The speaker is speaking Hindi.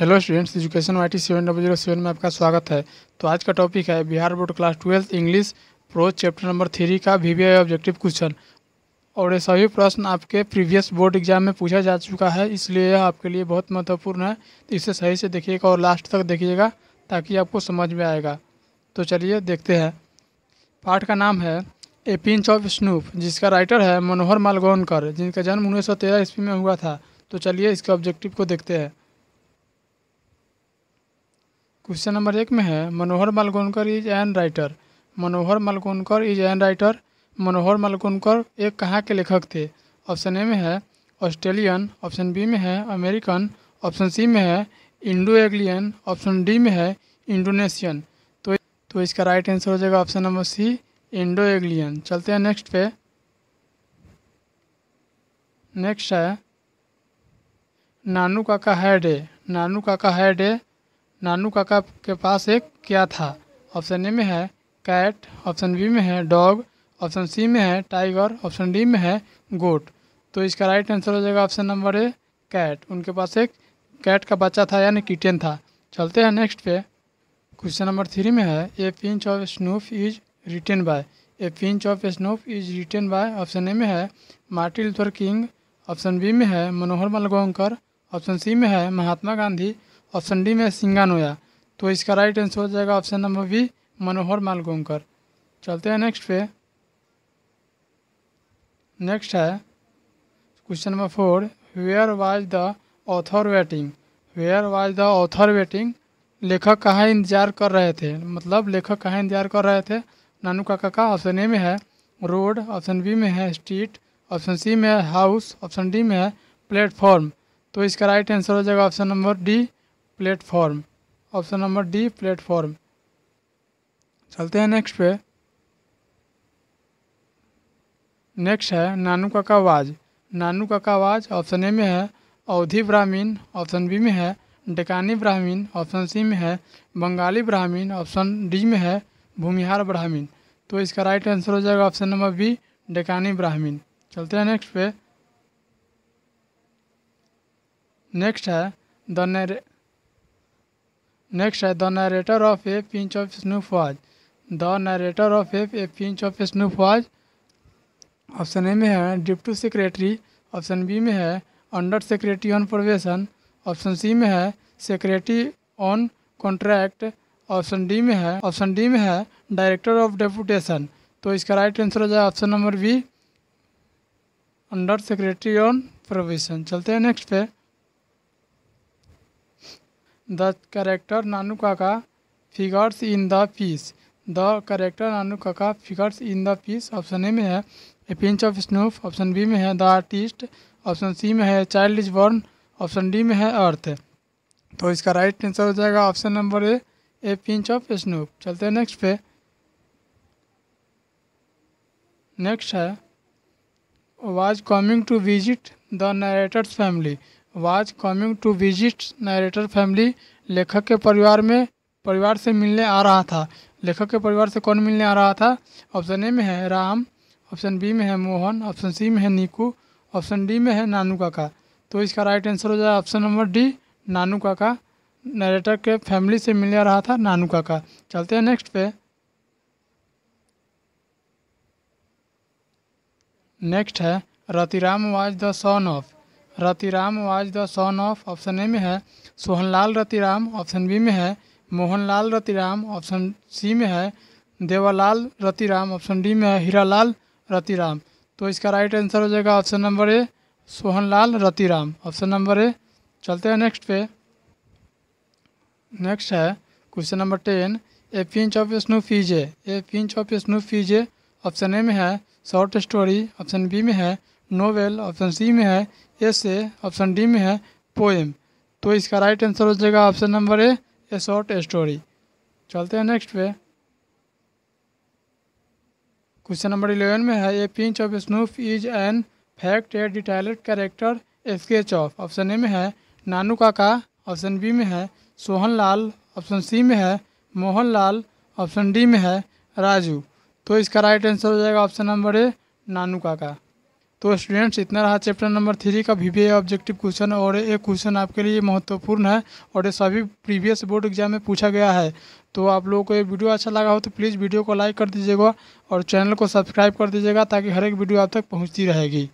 hello students education Y T seven double zero seven में आपका स्वागत है तो आज का टॉपिक है Bihar board class twelfth English prose chapter number three का वी ऑब्जेक्टिव क्वेश्चन और ये सभी प्रश्न आपके प्रीवियस बोर्ड एग्जाम में पूछा जा चुका है इसलिए यह आपके लिए बहुत महत्वपूर्ण है तो इसे सही से देखिएगा और लास्ट तक देखिएगा ताकि आपको समझ में आएगा तो चलिए देखते हैं पाठ का नाम है ए पिंच ऑफ स्नूप जिसका राइटर है मनोहर मालगोनकर जिनका जन्म उन्नीस सौ तेरह ईस्वी में हुआ था तो चलिए इसके ऑब्जेक्टिव को देखते हैं क्वेश्चन नंबर एक में है Manohar Malgonkar is an writer Manohar Malgonkar is an writer Manohar Malgonkar एक कहाँ के लेखक थे ऑप्शन ए में है ऑस्ट्रेलियन ऑप्शन बी में है अमेरिकन ऑप्शन सी में है इंडो एग्लियन ऑप्शन डी में है इंडोनेशियन तो तो इसका राइट आंसर हो जाएगा option number C Indo Anglian चलते हैं नेक्स्ट पे नेक्स्ट है नानू काका है डे नानू काका है डे नानू काका के पास एक क्या था ऑप्शन ए में है कैट ऑप्शन बी में है डॉग ऑप्शन सी में है टाइगर ऑप्शन डी में है गोट तो इसका राइट आंसर हो जाएगा ऑप्शन नंबर ए कैट उनके पास एक कैट का बच्चा था यानी किटन था चलते हैं नेक्स्ट पे क्वेश्चन नंबर थ्री में है a pinch of snuff is written by a pinch of snuff is written by option A में है Martin Luther King option B में है मनोहर मलगोंकर ऑप्शन सी में है महात्मा गांधी ऑप्शन डी में सिंगा नोया तो इसका राइट आंसर हो जाएगा option number B Manohar Malgonkar चलते हैं नेक्स्ट पे नेक्स्ट है question number four where was the author waiting where was the author waiting लेखक कहाँ इंतजार कर रहे थे मतलब लेखक कहाँ इंतजार कर रहे थे नानू काका का ऑप्शन ए में है रोड ऑप्शन बी में है स्ट्रीट ऑप्शन सी में है हाउस ऑप्शन डी में है प्लेटफॉर्म तो इसका राइट आंसर हो जाएगा option number D platform option number D platform चलते हैं नेक्स्ट पे नेक्स्ट है नानू का आवाज नानू का आवाज ऑप्शन ए में है अवधि ब्राह्मीण ऑप्शन बी में है डेकानी ब्राह्मीण ऑप्शन सी में है बंगाली ब्राह्मीण ऑप्शन डी में है भूमिहार ब्राह्मीण तो इसका राइट आंसर हो जाएगा option number B Deccani Brahmin चलते हैं नेक्स्ट पे नेक्स्ट है द नेक्स्ट है the narrator of a pinch of snuff was the narrator of a pinch of snuff was option A में है डिप्टी सेक्रेटरी ऑप्शन बी में है under secretary on probation option C में है secretary on contract option D में है ऑप्शन डी में है डायरेक्टर ऑफ डेपुटेशन तो इसका राइट आंसर हो जाए option number B under secretary on probation चलते हैं नेक्स्ट पे the character Nanu Kaka figures in the piece the character Nanu Kaka figures in the piece option A में है a pinch of snuff option B में है द आर्टिस्ट ऑप्शन सी में है child is born option D में है अर्थ तो इसका राइट आंसर हो जाएगा option number A a pinch of स्नूफ चलते हैं नेक्स्ट पे नेक्स्ट है was coming to visit the narrator's family was coming to visit narrator family लेखक के परिवार में परिवार से मिलने आ रहा था लेखक के परिवार से कौन मिलने आ रहा था ऑप्शन ए में है राम ऑप्शन बी में है मोहन ऑप्शन सी में है नीकू ऑप्शन डी में है नानू काका तो इसका राइट आंसर हो जाएगा ऑप्शन नंबर डी नानू काका नरेटर के फैमिली से मिलने आ रहा था नानू काका चलते हैं नेक्स्ट पे नेक्स्ट है Ratiram was the son of Ratiram was the son of option A में है सोहनलाल रतिराम ऑप्शन बी में है मोहनलाल रतिराम ऑप्शन सी में है देवालाल रतिराम ऑप्शन डी में है हीरालाल रतिराम तो इसका राइट आंसर हो जाएगा option number A Sohanlal Ratiram option number A चलते हैं नेक्स्ट पे नेक्स्ट है question number ten a pinch of snuff is a pinch of snuff is option A में है शॉर्ट स्टोरी ऑप्शन बी में है नोवेल ऑप्शन सी में है एसे ऑप्शन डी में है पोएम तो इसका राइट आंसर हो जाएगा option number A a short story चलते हैं नेक्स्ट पे क्वेश्चन नंबर इलेवन में है a pinch of snuff is an fact a detailed character sketch of option A में है नानू काका ऑप्शन बी में है सोहन लाल ऑप्शन सी में है मोहन लाल ऑप्शन डी में है राजू तो इसका राइट आंसर हो जाएगा ऑप्शन नंबर ए नानू काका तो स्टूडेंट्स इतना रहा चैप्टर नंबर थ्री का वी ऑब्जेक्टिव क्वेश्चन और एक क्वेश्चन आपके लिए महत्वपूर्ण है और ये सभी प्रीवियस बोर्ड एग्जाम में पूछा गया है तो आप लोगों को ये वीडियो अच्छा लगा हो तो प्लीज़ वीडियो को लाइक कर दीजिएगा और चैनल को सब्सक्राइब कर दीजिएगा ताकि हर एक वीडियो आप तक पहुँचती रहेगी